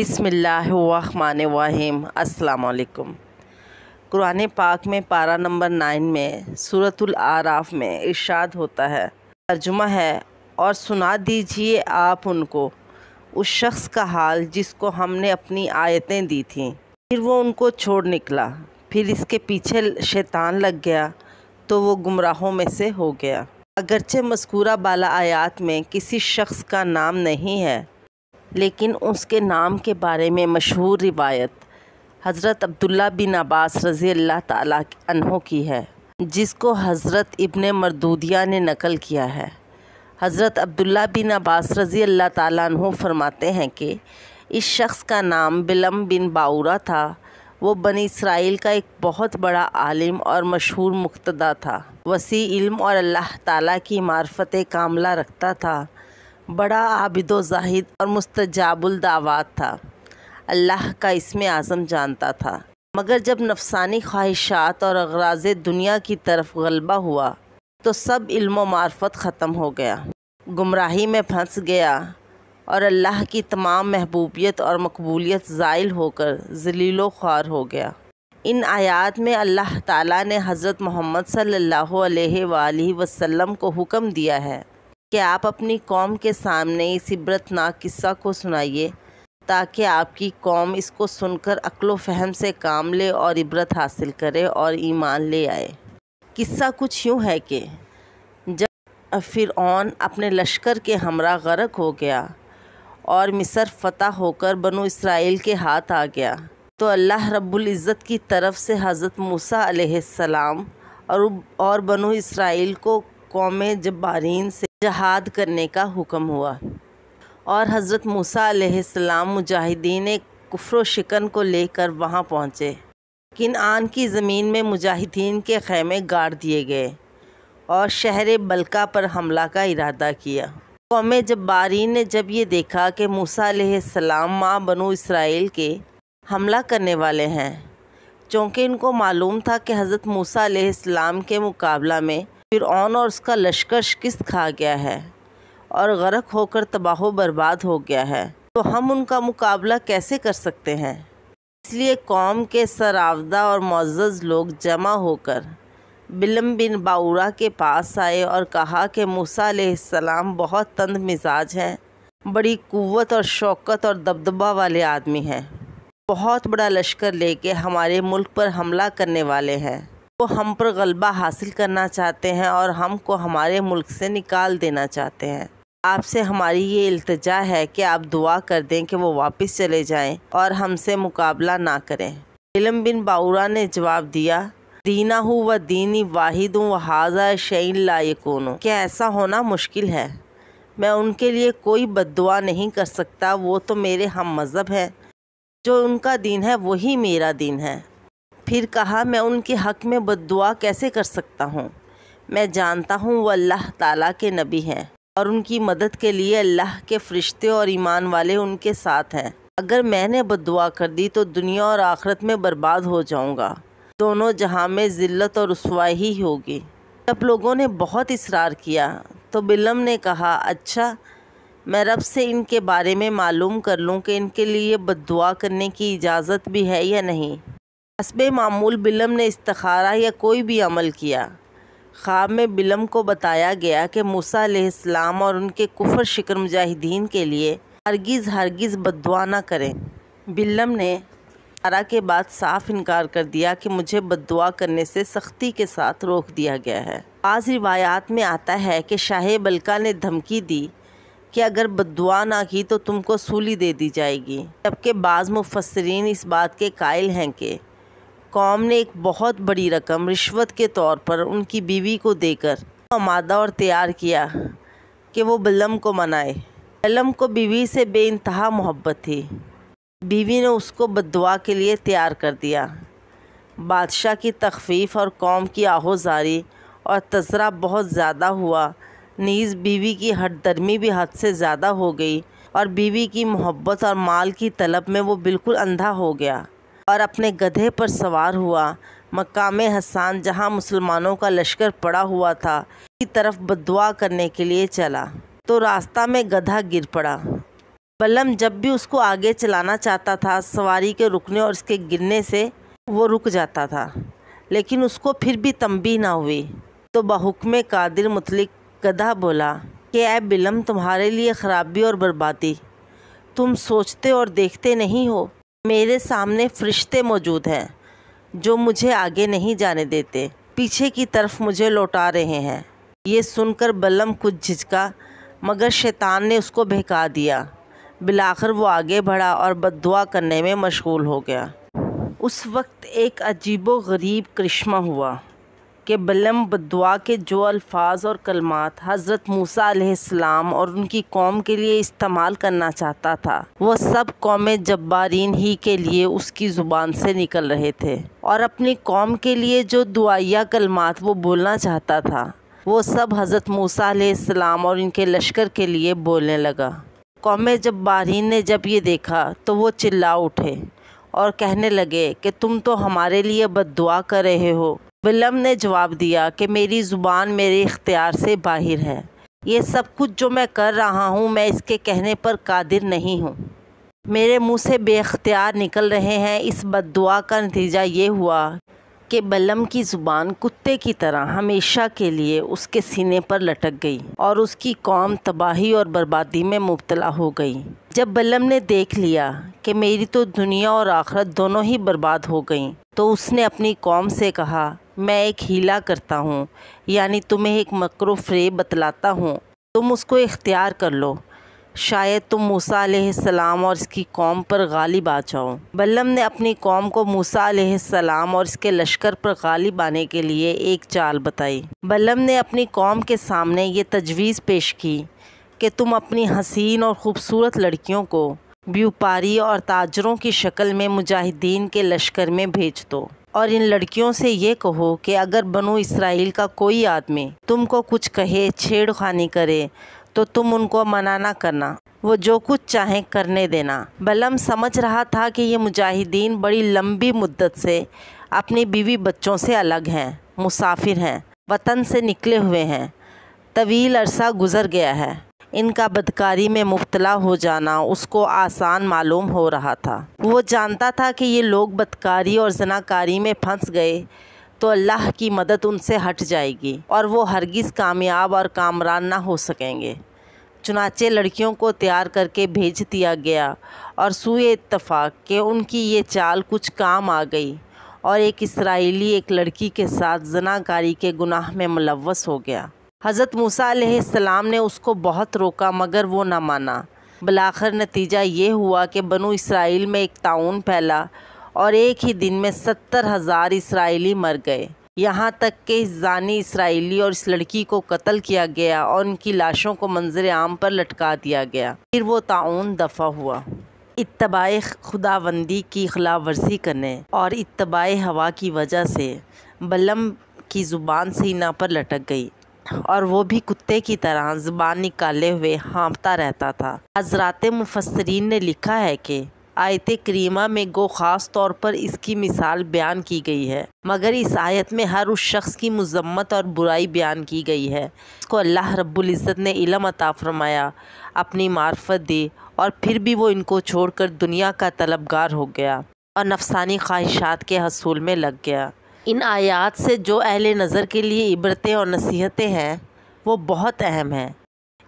बसमिल्लाम अस्सलाम कुरान पाक में पारा नंबर नाइन में सूरतुल आराफ में इर्शाद होता है तर्जुमा है और सुना दीजिए आप उनको उस शख्स का हाल जिसको हमने अपनी आयतें दी थीं फिर वो उनको छोड़ निकला फिर इसके पीछे शैतान लग गया तो वो गुमराहों में से हो गया अगरचे मस्कूरा बाला आयात में किसी शख्स का नाम नहीं है लेकिन उसके नाम के बारे में मशहूर रिवायत हज़रत अब्दुल्ला बिन अब्बास रज़ी अल्लाह तहों की है जिसको हज़रत इब्न मरदूदिया ने नकल किया है हज़रत अब्दुल्ला बिन अब्बास रज़ी अल्लाह तहों फरमाते हैं कि इस शख्स का नाम बिलम बिन बाउरा था वो बनी इसराइल का एक बहुत बड़ा आलिम और मशहूर मुक्तदा था वसी इल्म और अल्लाह ताला की मार्फत कामला रखता था बड़ा आबिद जाहिद और मुस्तजाबुल दावात था अल्लाह का इसमें आज़म जानता था मगर जब नफसानी ख्वाहिशात और अगराज दुनिया की तरफ गलबा हुआ तो सब इल्म मार्फत ख़त्म हो गया गुमराही में फंस गया और अल्लाह की तमाम महबूबियत और मकबूलियत ज़ाइल होकर जलीलो ख्वार हो गया इन आयात में अल्लाह ताला ने हज़रत मोहम्मद सल्लल्लाहु अलैहि वसल्लम को हुक्म दिया है कि आप अपनी कौम के सामने इस इबरतनाक किस्सा को सुनाइए ताकि आपकी कौम इसको सुनकर अक्लो फहम से काम ले और इबरत हासिल करे और ईमान ले आए किस्सा कुछ यूँ है कि जब फिर अपने लश्कर के हमरा गरक हो गया और मिसर फतह होकर बनु इसराइल के हाथ आ गया तो अल्लाह रब्बुल इज़्ज़त की तरफ से हज़रत मूसा सलाम और बनो बनु इसराइल को कौम जब्बारीन से जहाद करने का हुक्म हुआ और हज़रत मूसा सलाम मुजाहिदीन कुफ़र शिकन को लेकर वहाँ पहुँचे किन आन की ज़मीन में मुजाहिदीन के खेमे गाड़ दिए गए और शहर बलका पर हमला का इरादा किया कौम बारी ने जब ये देखा कि मूसा सलाम माँ बनु इसराइल के हमला करने वाले हैं चूँकि इनको मालूम था कि हज़रत मूसा सलाम के मुकाबला में फिर और उसका लश्कर शिकस्त खा गया है और गर्क होकर तबाह बर्बाद हो गया है तो हम उनका मुकाबला कैसे कर सकते हैं इसलिए कौम के सरावदा और मोज़ लोग जमा होकर बिलम बिन बाउरा के पास आए और कहा कि मूसा सलाम बहुत तंद मिजाज हैं बड़ी क़वत और शौकत और दबदबा वाले आदमी हैं बहुत बड़ा लश्कर लेके हमारे मुल्क पर हमला करने वाले हैं वो हम पर गलबा हासिल करना चाहते हैं और हमको हमारे मुल्क से निकाल देना चाहते हैं आपसे हमारी ये अल्तजा है कि आप दुआ कर दें कि वो वापस चले जाएं और हमसे मुकाबला ना करें इलम बिन बाउरा ने जवाब दिया दीना हूँ व दीनी वाहिद हूँ व हाजा शैन लायकून क्या ऐसा होना मुश्किल है मैं उनके लिए कोई बद नहीं कर सकता वो तो मेरे हम मज़हब हैं जो उनका दीन है वही मेरा दीन है फिर कहा मैं उनके हक़ में बददुआ कैसे कर सकता हूँ मैं जानता हूँ वो अल्लाह ताला के नबी हैं और उनकी मदद के लिए अल्लाह के फ़रिश्ते और ईमान वाले उनके साथ हैं अगर मैंने बददुआ कर दी तो दुनिया और आखरत में बर्बाद हो जाऊँगा दोनों जहाँ में ज़िल्लत और रसवाई ही होगी जब लोगों ने बहुत इसरार किया तो बिलम ने कहा अच्छा मैं रब से इनके बारे में मालूम कर लूँ कि इनके लिए बददुआ करने की इजाज़त भी है या नहीं हसब मामूल बिलम ने इस्तारा या कोई भी अमल किया ख्वाब में बिलम को बताया गया कि मूसा मूसम और उनके कुफर शिक्र मुजाहिदीन के लिए हरगिज़ हरगिज़ बदुआ ना करें बिलम ने तारा के बाद साफ इनकार कर दिया कि मुझे बदुआ करने से सख्ती के साथ रोक दिया गया है आज रिवायात में आता है कि शाह बलका ने धमकी दी कि अगर बदुआ ना की तो तुमको सूली दे दी जाएगी जबकि बाज़ मुफसरीन इस बात के कायल हैं कि कॉम ने एक बहुत बड़ी रकम रिश्वत के तौर पर उनकी बीवी को देकर आमादा और तैयार किया कि वो बिलम को मनाए बिलम को बीवी से बेानतहा मोहब्बत थी बीवी ने उसको बदुआ के लिए तैयार कर दिया बादशाह की तखफीफ और कौम की आहोजारी और तजरा बहुत ज़्यादा हुआ नीज़ बीवी की हटदर्मी भी हद से ज़्यादा हो गई और बीवी की मोहब्बत और माल की तलब में वो बिल्कुल अंधा हो गया और अपने गधे पर सवार हुआ मकाम हसान जहां मुसलमानों का लश्कर पड़ा हुआ था की तरफ बदुआ करने के लिए चला तो रास्ता में गधा गिर पड़ा बलम जब भी उसको आगे चलाना चाहता था सवारी के रुकने और उसके गिरने से वो रुक जाता था लेकिन उसको फिर भी तंबी ना हुई तो बहुकम कादिर मुतलिक गधा बोला कि ऐ बिलम तुम्हारे लिए खराबी और बर्बादी तुम सोचते और देखते नहीं हो मेरे सामने फरिश्ते मौजूद हैं जो मुझे आगे नहीं जाने देते पीछे की तरफ मुझे लौटा रहे हैं ये सुनकर बलम कुछ झिझका मगर शैतान ने उसको बहका दिया बिलाखर वो आगे बढ़ा और बददुआ करने में मशगूल हो गया उस वक्त एक अजीबो गरीब करिश्मा हुआ के बलम बदुआ के जो अल्फाज और कलमात हज़रत मूसा सलाम और उनकी कौम के लिए इस्तेमाल करना चाहता था वह सब कौम जब्बारीन ही के लिए उसकी ज़ुबान से निकल रहे थे और अपनी कौम के लिए जो दुआया कलमात वो बोलना चाहता था वो सब हज़रत मूसा और इनके लश्कर के लिए बोलने लगा कौम जब्बारीन ने जब ये देखा तो वो चिल्ला उठे और कहने लगे कि तुम तो हमारे लिए बद कर रहे हो विलम ने जवाब दिया कि मेरी ज़ुबान मेरे इख्तियार से बाहर है ये सब कुछ जो मैं कर रहा हूँ मैं इसके कहने पर कादिर नहीं हूँ मेरे मुंह से बेख्तियार निकल रहे हैं इस बददुआ का नतीजा ये हुआ कि बलम की ज़ुबान कुत्ते की तरह हमेशा के लिए उसके सीने पर लटक गई और उसकी कौम तबाही और बर्बादी में मुबतला हो गई जब बलम ने देख लिया कि मेरी तो दुनिया और आखरत दोनों ही बर्बाद हो गई तो उसने अपनी कौम से कहा मैं एक हीला करता हूँ यानी तुम्हें एक मकरो फ्रेब बतलाता हूँ तुम उसको इख्तियार कर लो शायद तुम मूसा सलाम और इसकी कौम पर गालिब आ जाओ बल्लम ने अपनी कौम को मूसा सलाम और इसके लश्कर पर गालिब आने के लिए एक चाल बताई बल्लम ने अपनी कौम के सामने ये तजवीज़ पेश की कि तुम अपनी हसीन और ख़ूबसूरत लड़कियों को व्यापारी और ताजरों की शक्ल में मुजाहिदीन के लश्कर में भेज दो और इन लड़कियों से ये कहो कि अगर बनो इसराइल का कोई आदमी तुमको कुछ कहे छेड़खानी करे तो तुम उनको मना ना करना वो जो कुछ चाहें करने देना बलम समझ रहा था कि ये मुजाहिदीन बड़ी लंबी मुद्दत से अपनी बीवी बच्चों से अलग हैं मुसाफिर हैं वतन से निकले हुए हैं तवील अरसा गुज़र गया है इनका बदकारी में मुबतला हो जाना उसको आसान मालूम हो रहा था वो जानता था कि ये लोग बदकारी और जनाकारी में फंस गए तो अल्लाह की मदद उनसे हट जाएगी और वो हरगिज़ कामयाब और कामरान ना हो सकेंगे चुनाचे लड़कियों को तैयार करके भेज दिया गया और सूए इतफ़ाक़ के उनकी ये चाल कुछ काम आ गई और एक इसराइली एक लड़की के साथ जनाकारी के गुनाह में मुलवस हो गया हज़रत मूसा ने उसको बहुत रोका मगर वो ना माना बलाखर नतीजा ये हुआ कि बनु इसराइल में एक ताउन फैला और एक ही दिन में सत्तर हज़ार इसराइली मर गए यहाँ तक कि इस जानी इसराइली और इस लड़की को कत्ल किया गया और उनकी लाशों को मंजर आम पर लटका दिया गया फिर वो ताउन दफ़ा हुआ इतबाई खुदाबंदी की खिलाफ वर्जी करने और इतबाई हवा की वजह से बलम की ज़ुबान सीना पर लटक गई और वो भी कुत्ते की तरह ज़ुबान निकाले हुए हाँपता रहता था हजरात मुफसरीन ने लिखा है कि आयत करीमा में गो ख़ास तौर पर इसकी मिसाल बयान की गई है मगर इस आयत में हर उस शख्स की मजम्मत और बुराई बयान की गई है इसको अल्लाह रब्बुल्ज़त ने इलम अता फरमाया अपनी मार्फत दी और फिर भी वो इनको छोड़कर दुनिया का तलबगार हो गया और नफसानी ख्वाहिशात के हसूल में लग गया इन आयात से जो अहल नज़र के लिए इबरतें और नसीहतें हैं वो बहुत अहम हैं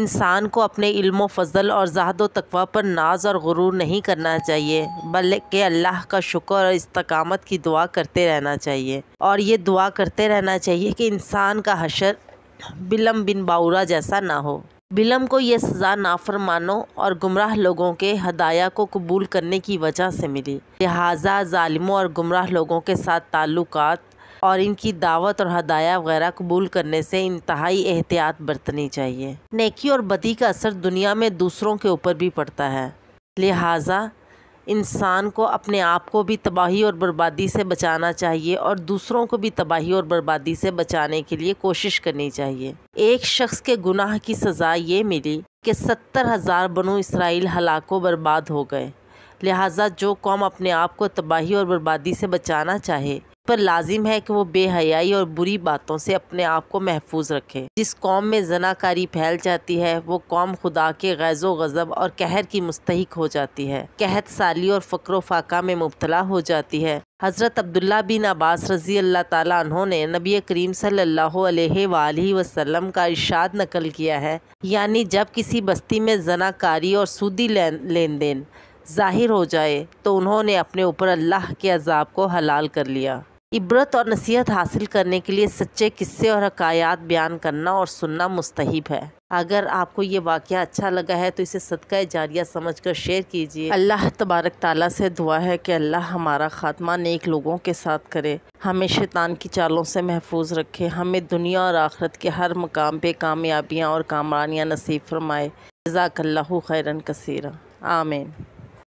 इंसान को अपने इल्म फ़जल और जहद व तकवा पर नाज और गुरू नहीं करना चाहिए बल्कि अल्लाह का शुक्र और इस्तकामत की दुआ करते रहना चाहिए और ये दुआ करते रहना चाहिए कि इंसान का हशर बिलम बिन बाउरा जैसा ना हो बिलम को यह सज़ा नाफरमानों और गुमराह लोगों के हदाया को कबूल करने की वजह से मिली लिहाजा ालिमों और गुमराह लोगों के साथ ताल्लुक़ और इनकी दावत और हदाया वगैरह कबूल करने से इंतहाई एहतियात बरतनी चाहिए नेकी और बदी का असर दुनिया में दूसरों के ऊपर भी पड़ता है लिहाजा इंसान को अपने आप को भी तबाही और बर्बादी से बचाना चाहिए और दूसरों को भी तबाही और बर्बादी से बचाने के लिए कोशिश करनी चाहिए एक शख्स के गुनाह की सज़ा ये मिली कि सत्तर हज़ार बनो इसराइल हलाकों बर्बाद हो गए लिहाजा जो कौम अपने आप को तबाही और बर्बादी से बचाना चाहे पर लाजिम है कि वो बेहयाई और बुरी बातों से अपने आप को महफूज रखे जिस कौम में जनाकारी फैल जाती है वो कौम खुदा के गैज़ो गज़ब और कहर की मुस्तक हो जाती है कहत साली और फकर फाका में मुबतला हो जाती है हज़रत अब्दुल्ला बिन अब्बास रज़ी अल्लाह तु नबी करीम सल्ला वसलम का इर्शाद नकल किया है यानी जब किसी बस्ती में जनाकारी और सूदी लेन देन ज़ाहिर हो जाए तो उन्होंने अपने ऊपर अल्लाह के अजाब को हलाल कर लिया इबरत और नसीहत हासिल करने के लिए सच्चे किस्से और हकायात बयान करना और सुनना मुस्तहब है अगर आपको ये वाक़ अच्छा लगा है तो इसे सदका जारिया समझ कर शेयर कीजिए अल्लाह तबारक ताली से दुआ है कि अल्लाह हमारा ख़ात्मा नेक लोगों के साथ करे हमें शैतान की चालों से महफूज रखे हमें दुनिया और आखरत के हर मकाम पर कामयाबियाँ और कामरानियाँ नसीब फरमाए जजाकल्ला खैरन कसीरा आमीन